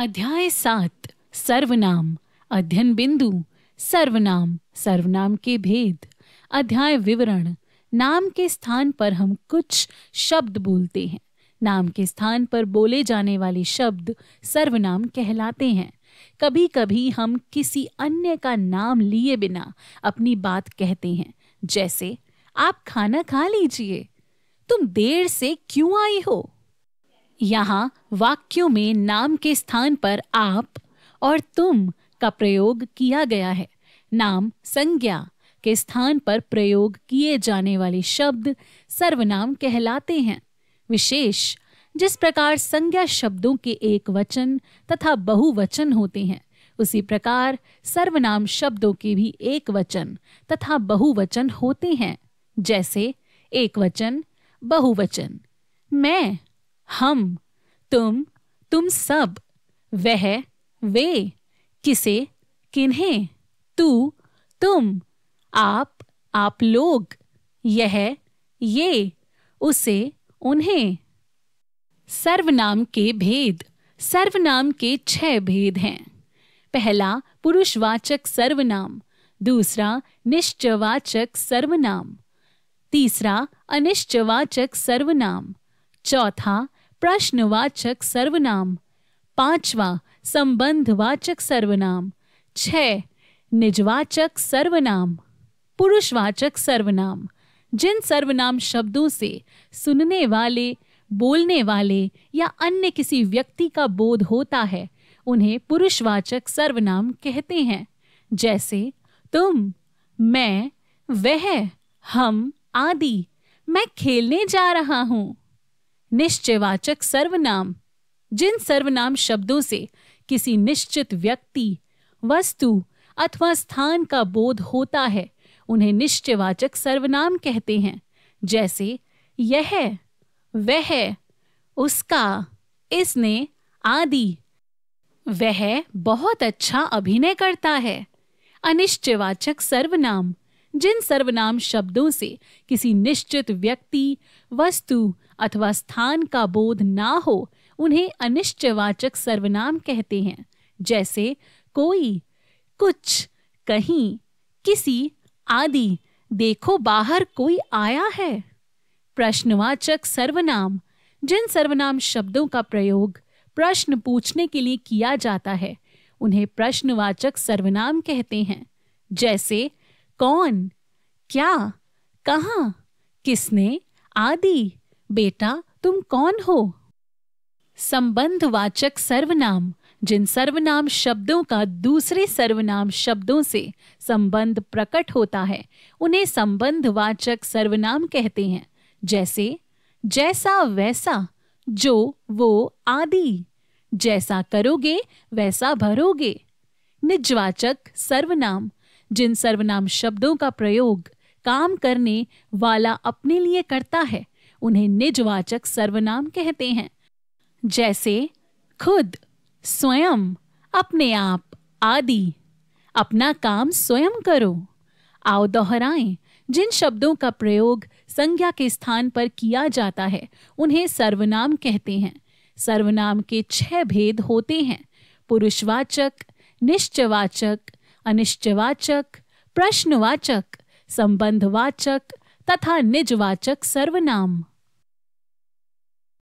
अध्याय सात सर्वनाम अध्ययन बिंदु सर्वनाम सर्वनाम के भेद अध्याय विवरण नाम के स्थान पर हम कुछ शब्द बोलते हैं नाम के स्थान पर बोले जाने वाले शब्द सर्वनाम कहलाते हैं कभी कभी हम किसी अन्य का नाम लिए बिना अपनी बात कहते हैं जैसे आप खाना खा लीजिए तुम देर से क्यों आई हो यहाँ वाक्यों में नाम के स्थान पर आप और तुम का प्रयोग किया गया है नाम संज्ञा के स्थान पर प्रयोग किए जाने वाले शब्द सर्वनाम कहलाते हैं विशेष जिस प्रकार संज्ञा शब्दों के एक वचन तथा बहुवचन होते हैं उसी प्रकार सर्वनाम शब्दों के भी एक वचन तथा बहुवचन होते हैं जैसे एक वचन बहुवचन मैं हम तुम तुम सब वह वे किसे किन्हें तू तुम आप आप लोग यह ये उसे उन्हें सर्वनाम के भेद सर्वनाम के छह भेद हैं पहला पुरुषवाचक सर्वनाम दूसरा निश्चवाचक सर्वनाम तीसरा अनिश्चवाचक सर्वनाम चौथा प्रश्नवाचक सर्वनाम पांचवा संबंधवाचक सर्वनाम छ निजवाचक सर्वनाम पुरुषवाचक सर्वनाम जिन सर्वनाम शब्दों से सुनने वाले बोलने वाले या अन्य किसी व्यक्ति का बोध होता है उन्हें पुरुषवाचक सर्वनाम कहते हैं जैसे तुम मैं वह हम आदि मैं खेलने जा रहा हूँ निश्चयवाचक सर्वनाम जिन सर्वनाम शब्दों से किसी निश्चित व्यक्ति वस्तु अथवा स्थान का बोध होता है उन्हें निश्चयवाचक सर्वनाम कहते हैं जैसे यह वह उसका इसने आदि वह बहुत अच्छा अभिनय करता है अनिश्चयवाचक सर्वनाम जिन सर्वनाम शब्दों से किसी निश्चित व्यक्ति वस्तु अथवा स्थान का बोध ना हो उन्हें अनिश्चयवाचक सर्वनाम कहते हैं जैसे कोई कुछ कहीं किसी आदि देखो बाहर कोई आया है प्रश्नवाचक सर्वनाम जिन सर्वनाम शब्दों का प्रयोग प्रश्न पूछने के लिए किया जाता है उन्हें प्रश्नवाचक सर्वनाम कहते हैं जैसे कौन क्या कहा किसने आदि बेटा तुम कौन हो संबंधवाचक सर्वनाम जिन सर्वनाम शब्दों का दूसरे सर्वनाम शब्दों से संबंध प्रकट होता है उन्हें संबंधवाचक सर्वनाम कहते हैं जैसे जैसा वैसा जो वो आदि जैसा करोगे वैसा भरोगे निजवाचक सर्वनाम जिन सर्वनाम शब्दों का प्रयोग काम करने वाला अपने लिए करता है उन्हें निजवाचक सर्वनाम कहते हैं जैसे खुद स्वयं अपने आप आदि अपना काम स्वयं करो आओ दोहराए जिन शब्दों का प्रयोग संज्ञा के स्थान पर किया जाता है उन्हें सर्वनाम कहते हैं सर्वनाम के छह भेद होते हैं पुरुषवाचक निश्चवाचक अनिश्चयवाचक प्रश्नवाचक संबंधवाचक तथा निजवाचक सर्वनाम